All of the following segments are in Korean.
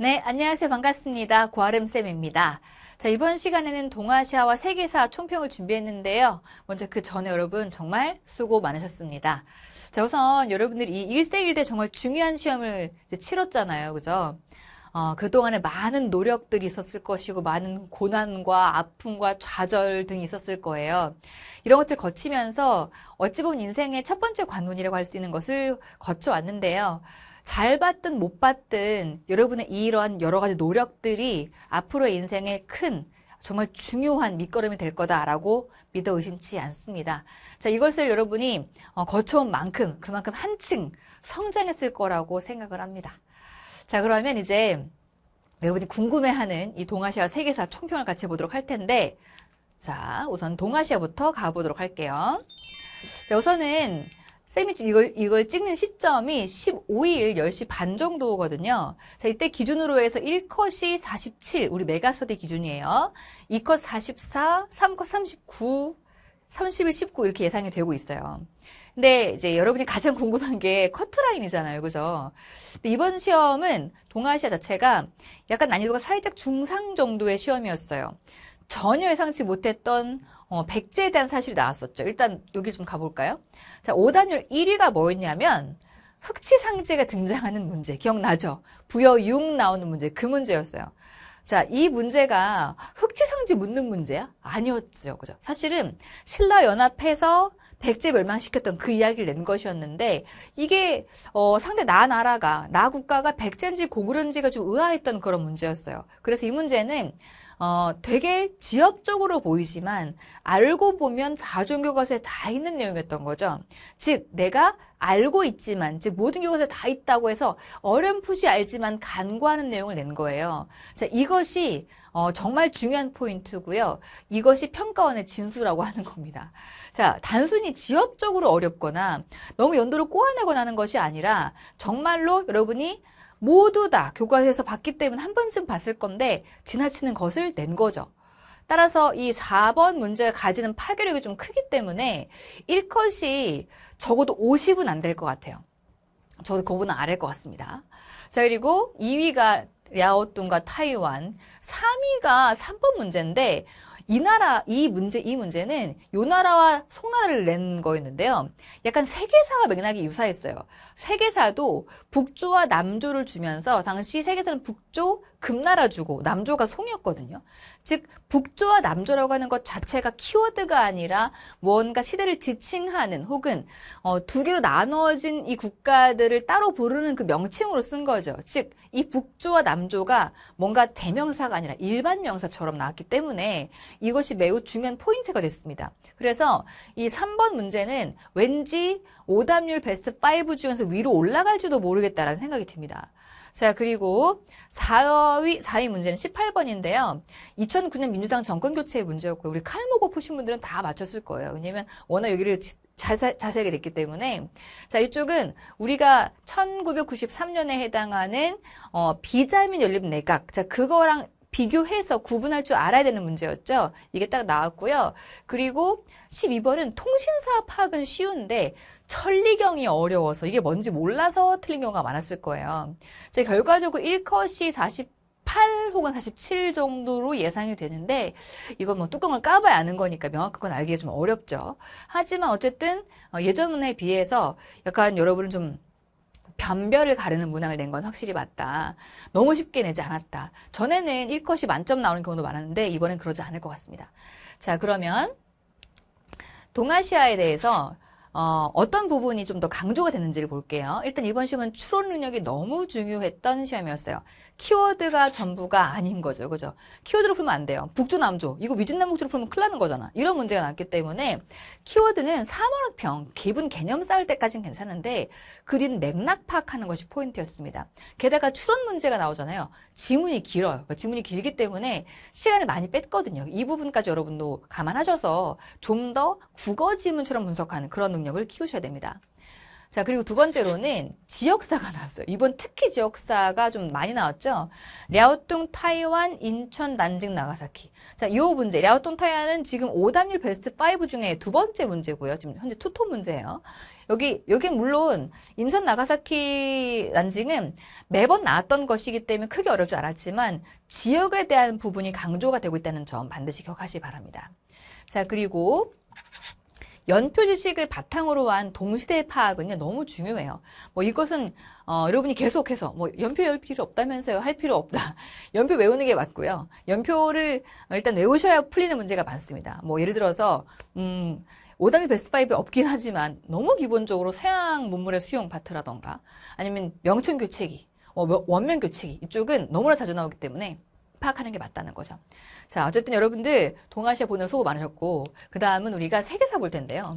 네, 안녕하세요. 반갑습니다. 고아름쌤입니다. 자, 이번 시간에는 동아시아와 세계사 총평을 준비했는데요. 먼저 그 전에 여러분 정말 수고 많으셨습니다. 자, 우선 여러분들이 이 1세 일대 정말 중요한 시험을 치렀잖아요. 그죠? 어, 그동안에 많은 노력들이 있었을 것이고 많은 고난과 아픔과 좌절 등이 있었을 거예요. 이런 것들 거치면서 어찌 보면 인생의 첫 번째 관문이라고 할 수 있는 것을 거쳐왔는데요. 잘 봤든 못 봤든 여러분의 이러한 여러 가지 노력들이 앞으로의 인생에 큰 정말 중요한 밑거름이 될 거다라고 믿어 의심치 않습니다. 자, 이것을 여러분이 어, 거쳐온 만큼 그만큼 한층 성장했을 거라고 생각을 합니다. 자, 그러면 이제 여러분이 궁금해하는 이 동아시아 세계사 총평을 같이 보도록 할 텐데 자, 우선 동아시아부터 가보도록 할게요. 자, 우선은 쌤이 이걸, 이걸 찍는 시점이 15일 10시 반 정도거든요. 자, 이때 기준으로 해서 1컷이 47, 우리 메가서디 기준이에요. 2컷 44, 3컷 39, 3 0일19 이렇게 예상이 되고 있어요. 근데 이제 여러분이 가장 궁금한 게 커트라인이잖아요. 그죠? 이번 시험은 동아시아 자체가 약간 난이도가 살짝 중상 정도의 시험이었어요. 전혀 예상치 못했던 어, 백제에 대한 사실이 나왔었죠. 일단 여기 좀 가볼까요? 자, 오단율 1위가 뭐였냐면 흑치상제가 등장하는 문제 기억나죠? 부여 6 나오는 문제 그 문제였어요. 자, 이 문제가 흑지상지 묻는 문제야? 아니었죠. 그죠? 사실은 신라 연합해서 백제 멸망시켰던 그 이야기를 낸 것이었는데 이게 어, 상대 나 나라가 나 국가가 백제인지 고구려인지가 좀 의아했던 그런 문제였어요. 그래서 이 문제는 어, 되게 지엽적으로 보이지만 알고 보면 사종 교과서에 다 있는 내용이었던 거죠. 즉 내가 알고 있지만 즉 모든 교과서에 다 있다고 해서 어렴풋이 알지만 간과하는 내용을 낸 거예요. 자, 이것이 어, 정말 중요한 포인트고요. 이것이 평가원의 진수라고 하는 겁니다. 자, 단순히 지엽적으로 어렵거나 너무 연도를 꼬아내거나 하는 것이 아니라 정말로 여러분이 모두 다 교과서에서 봤기 때문에 한 번쯤 봤을 건데 지나치는 것을 낸 거죠. 따라서 이 4번 문제가 가지는 파괴력이 좀 크기 때문에 1컷이 적어도 50은 안 될 것 같아요. 저도 그분은 거아랠것 같습니다. 자, 그리고 2위가 랴오뚱과 타이완, 3위가 3번 문제인데 이 나라 이 문제 이 문제는 요 나라와 송나라를 낸 거였는데요. 약간 세계사와 맥락이 유사했어요. 세계사도 북조와 남조를 주면서 당시 세계사는 북조 금나라 주고 남조가 송이었거든요. 즉 북조와 남조라고 하는 것 자체가 키워드가 아니라 뭔가 시대를 지칭하는 혹은 어, 두 개로 나누어진 이 국가들을 따로 부르는 그 명칭으로 쓴 거죠. 즉 이 북조와 남조가 뭔가 대명사가 아니라 일반 명사처럼 나왔기 때문에 이것이 매우 중요한 포인트가 됐습니다. 그래서 이 3번 문제는 왠지 오답률 베스트 5 중에서 위로 올라갈지도 모르겠다라는 생각이 듭니다. 자, 그리고 4위, 4위 문제는 18번인데요. 2009년 민주당 정권 교체의 문제였고요. 우리 칼목고 푸신 분들은 다 맞췄을 거예요. 왜냐면 워낙 여기를 자세, 자세하게 됐기 때문에 자 이쪽은 우리가 1993년에 해당하는 어, 비자민 연립 내각 자 그거랑 비교해서 구분할 줄 알아야 되는 문제였죠. 이게 딱 나왔고요. 그리고 12번은 통신사 파악은 쉬운데 천리경이 어려워서 이게 뭔지 몰라서 틀린 경우가 많았을 거예요. 제 결과적으로 1컷이 40 8 혹은 47 정도로 예상이 되는데 이건 뭐 뚜껑을 까봐야 아는 거니까 명확한 건 알기가 좀 어렵죠. 하지만 어쨌든 어, 예전에 비해서 약간 여러분은 좀 변별을 가르는 문항을 낸 건 확실히 맞다. 너무 쉽게 내지 않았다. 전에는 1컷이 만점 나오는 경우도 많았는데 이번엔 그러지 않을 것 같습니다. 자, 그러면 동아시아에 대해서 어, 어떤 부분이 좀 더 강조가 되는지를 볼게요. 일단 이번 시험은 추론 능력이 너무 중요했던 시험이었어요. 키워드가 전부가 아닌 거죠. 그죠? 키워드로 풀면 안 돼요. 북조남조. 이거 위진남북조로 풀면 큰일 나는 거잖아. 이런 문제가 났기 때문에 키워드는 3월학평, 기분 개념 쌓을 때까지는 괜찮은데 그린 맥락 파악하는 것이 포인트였습니다. 게다가 추론 문제가 나오잖아요. 지문이 길어요. 그러니까 지문이 길기 때문에 시간을 많이 뺐거든요. 이 부분까지 여러분도 감안하셔서 좀 더 국어 지문처럼 분석하는 그런 능력을 키우셔야 됩니다. 자, 그리고 두 번째로는 지역사가 나왔어요. 이번 특히 지역사가 좀 많이 나왔죠. 랴오뚱, 타이완, 인천, 난징, 나가사키. 자, 이 문제. 랴오뚱, 타이완은 지금 오답률 베스트 5 중에 두 번째 문제고요. 지금 현재 투톱 문제예요. 여기, 여기 물론 인천, 나가사키, 난징은 매번 나왔던 것이기 때문에 크게 어렵지 않았지만 지역에 대한 부분이 강조가 되고 있다는 점 반드시 기억하시기 바랍니다. 자, 그리고 연표 지식을 바탕으로 한 동시대 파악은요 너무 중요해요. 뭐 이것은 어, 여러분이 계속해서 뭐 연표 외울 필요 없다면서요 할 필요 없다. 연표 외우는 게 맞고요. 연표를 일단 외우셔야 풀리는 문제가 많습니다. 뭐 예를 들어서 음. 5단계 베스트 5에 없긴 하지만 너무 기본적으로 서양 문물의 수용 파트라던가 아니면 명천 교체기, 뭐 뭐 원면 교체기 이쪽은 너무나 자주 나오기 때문에 파악하는 게 맞다는 거죠. 자, 어쨌든 여러분들 동아시아 보느라 수고 많으셨고 그 다음은 우리가 세계사 볼 텐데요.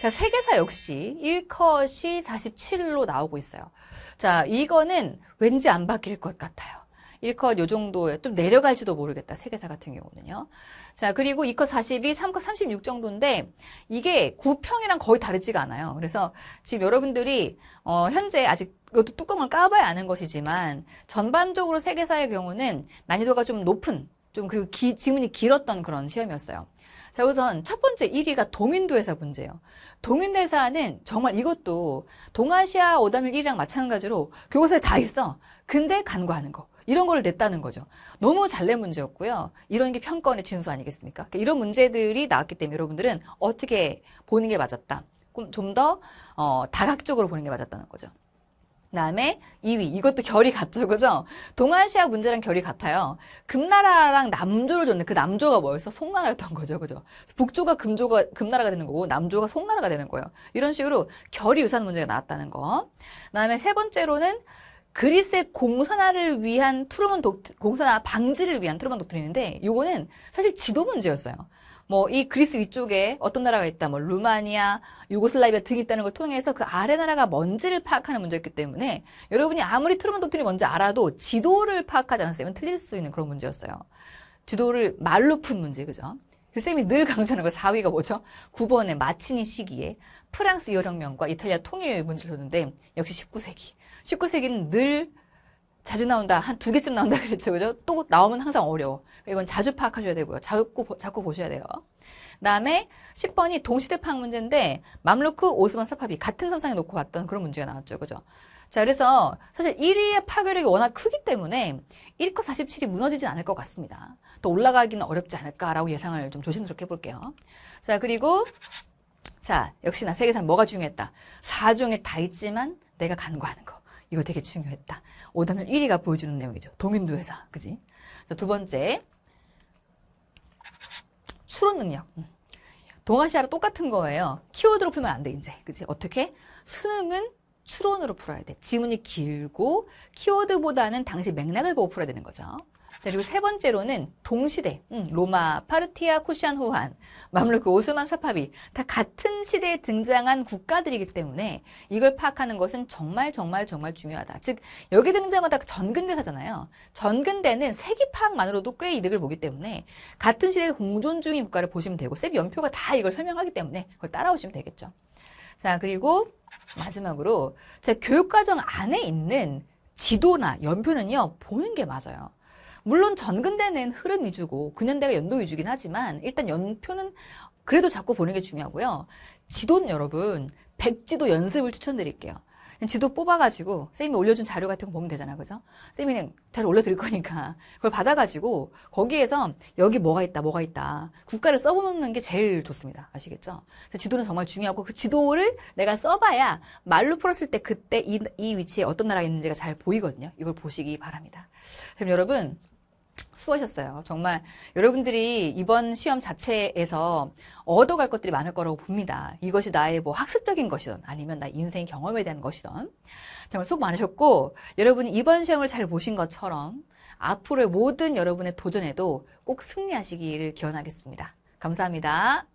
자, 세계사 역시 1컷이 47로 나오고 있어요. 자, 이거는 왠지 안 바뀔 것 같아요. 1컷 요 정도에 좀 내려갈지도 모르겠다. 세계사 같은 경우는요. 자, 그리고 2컷 42, 3컷 36 정도인데 이게 9평이랑 거의 다르지가 않아요. 그래서 지금 여러분들이 어, 현재 아직 이것도 뚜껑을 까봐야 아는 것이지만 전반적으로 세계사의 경우는 난이도가 좀 높은 좀 그리고 기, 지문이 길었던 그런 시험이었어요. 자 우선 첫 번째 1위가 동인도에서 문제예요. 동인대사는 도 정말 이것도 동아시아 오답밀 1위랑 마찬가지로 교과서에 다 있어. 근데 간과하는 거. 이런 걸 냈다는 거죠. 너무 잘 낸 문제였고요. 이런 게 평가원의 진수 아니겠습니까? 그러니까 이런 문제들이 나왔기 때문에 여러분들은 어떻게 보는 게 맞았다. 좀더 어, 다각적으로 보는 게 맞았다는 거죠. 그다음에 2위 이것도 결이 같죠, 그죠? 동아시아 문제랑 결이 같아요. 금나라랑 남조를 줬는데 그 남조가 뭐였어? 송나라였던 거죠, 그죠? 북조가 금조가 금나라가 되는 거고 남조가 송나라가 되는 거예요. 이런 식으로 결이 유사한 문제가 나왔다는 거. 그다음에 세 번째로는 그리스의 공산화를 위한 트루먼 독트 공산화 방지를 위한 트루먼 독트리인데 요거는 사실 지도 문제였어요. 뭐 이 그리스 위쪽에 어떤 나라가 있다, 뭐 루마니아, 유고슬라비아 등이 있다는 걸 통해서 그 아래 나라가 뭔지를 파악하는 문제였기 때문에 여러분이 아무리 트루먼 독트리 뭔지 알아도 지도를 파악하지 않았으면 틀릴 수 있는 그런 문제였어요. 지도를 말로 푼 문제, 그죠? 그 쌤이 늘 강조하는 거 4위가 뭐죠? 9번에 마치니 시기에 프랑스 여령명과 이탈리아 통일 문제를 줬는데 역시 19세기. 19세기는 늘 자주 나온다. 한 두 개쯤 나온다 그랬죠. 그죠? 또 나오면 항상 어려워. 이건 자주 파악하셔야 되고요. 자꾸, 자꾸 보셔야 돼요. 다음에 10번이 동시대 파악 문제인데 맘루크 오스만 사파비 같은 선상에 놓고 봤던 그런 문제가 나왔죠. 그죠? 자, 그래서 사실 1위의 파괴력이 워낙 크기 때문에 1코 47이 무너지진 않을 것 같습니다. 또 올라가기는 어렵지 않을까라고 예상을 좀 조심스럽게 해볼게요. 자, 그리고 자, 역시나 세계사는 뭐가 중요했다. 4종에 다 있지만 내가 간과하는 거. 이거 되게 중요했다. 5단을 1위가 보여주는 내용이죠. 동인도 회사. 그지? 두 번째. 추론 능력. 음. 동아시아랑 똑같은 거예요. 키워드로 풀면 안 돼, 이제. 그지? 어떻게? 수능은 추론으로 풀어야 돼. 지문이 길고, 키워드보다는 당시 맥락을 보고 풀어야 되는 거죠. 자, 그리고 세 번째로는 동시대, 음, 로마, 파르티아, 쿠시안 후한, 마무르크, 그 오스만 사파비 다 같은 시대에 등장한 국가들이기 때문에 이걸 파악하는 것은 정말 정말 정말 중요하다. 즉 여기 등장하다 전근대사잖아요. 전근대는 세기 파악만으로도 꽤 이득을 보기 때문에 같은 시대에 공존 중인 국가를 보시면 되고 셉 연표가 다 이걸 설명하기 때문에 그걸 따라오시면 되겠죠. 자 그리고 마지막으로 자, 교육과정 안에 있는 지도나 연표는요 보는 게 맞아요. 물론 전근대는 흐름 위주고 근현대가 연도 위주긴 하지만 일단 연표는 그래도 자꾸 보는 게 중요하고요. 지도는 여러분 백지도 연습을 추천드릴게요. 지도 뽑아가지고 쌤이 올려준 자료 같은 거 보면 되잖아 요 그죠? 쌤이 그냥 자료 올려드릴 거니까 그걸 받아가지고 거기에서 여기 뭐가 있다 뭐가 있다 국가를 써보는 게 제일 좋습니다 아시겠죠? 지도는 정말 중요하고 그 지도를 내가 써봐야 말로 풀었을 때 그때 이, 이 위치에 어떤 나라가 있는지가 잘 보이거든요 이걸 보시기 바랍니다 그럼 여러분 수고하셨어요. 정말 여러분들이 이번 시험 자체에서 얻어갈 것들이 많을 거라고 봅니다. 이것이 나의 뭐 학습적인 것이든 아니면 나 인생 경험에 대한 것이든 정말 수고 많으셨고 여러분이 이번 시험을 잘 보신 것처럼 앞으로의 모든 여러분의 도전에도 꼭 승리하시기를 기원하겠습니다. 감사합니다.